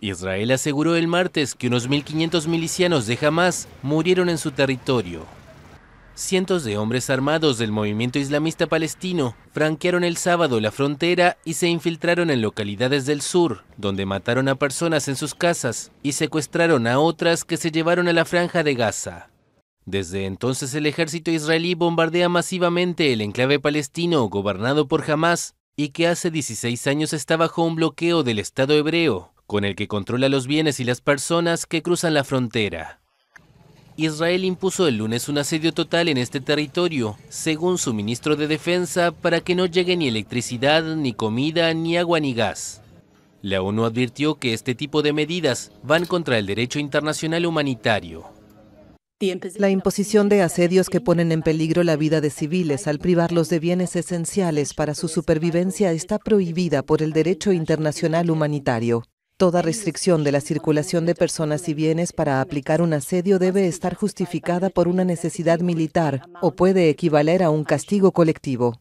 Israel aseguró el martes que unos 1.500 milicianos de Hamas murieron en su territorio. Cientos de hombres armados del movimiento islamista palestino franquearon el sábado la frontera y se infiltraron en localidades del sur, donde mataron a personas en sus casas y secuestraron a otras que se llevaron a la franja de Gaza. Desde entonces el ejército israelí bombardea masivamente el enclave palestino gobernado por Hamas y que hace 16 años está bajo un bloqueo del Estado hebreo, con el que controla los bienes y las personas que cruzan la frontera. Israel impuso el lunes un asedio total en este territorio, según su ministro de Defensa, para que no llegue ni electricidad, ni comida, ni agua, ni gas. La ONU advirtió que este tipo de medidas van contra el derecho internacional humanitario. La imposición de asedios que ponen en peligro la vida de civiles al privarlos de bienes esenciales para su supervivencia está prohibida por el derecho internacional humanitario. Toda restricción de la circulación de personas y bienes para aplicar un asedio debe estar justificada por una necesidad militar o puede equivaler a un castigo colectivo.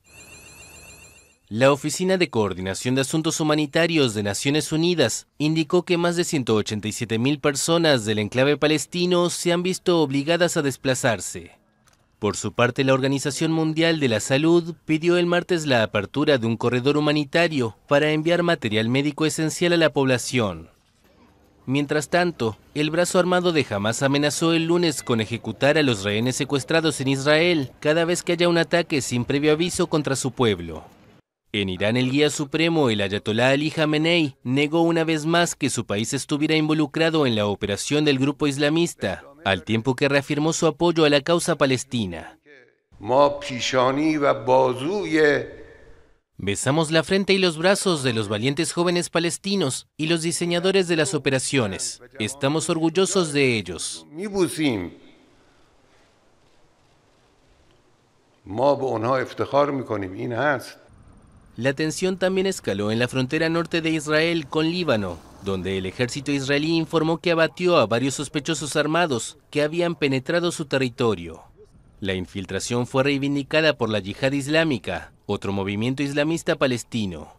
La Oficina de Coordinación de Asuntos Humanitarios de Naciones Unidas indicó que más de 187.000 personas del enclave palestino se han visto obligadas a desplazarse. Por su parte, la Organización Mundial de la Salud pidió el martes la apertura de un corredor humanitario para enviar material médico esencial a la población. Mientras tanto, el brazo armado de Hamas amenazó el lunes con ejecutar a los rehenes secuestrados en Israel cada vez que haya un ataque sin previo aviso contra su pueblo. En Irán, el guía supremo, el ayatolá Ali Khamenei, negó una vez más que su país estuviera involucrado en la operación del grupo islamista, al tiempo que reafirmó su apoyo a la causa palestina. Besamos la frente y los brazos de los valientes jóvenes palestinos y los diseñadores de las operaciones. Estamos orgullosos de ellos. La tensión también escaló en la frontera norte de Israel con Líbano, donde el ejército israelí informó que abatió a varios sospechosos armados que habían penetrado su territorio. La infiltración fue reivindicada por la Yihad Islámica, otro movimiento islamista palestino.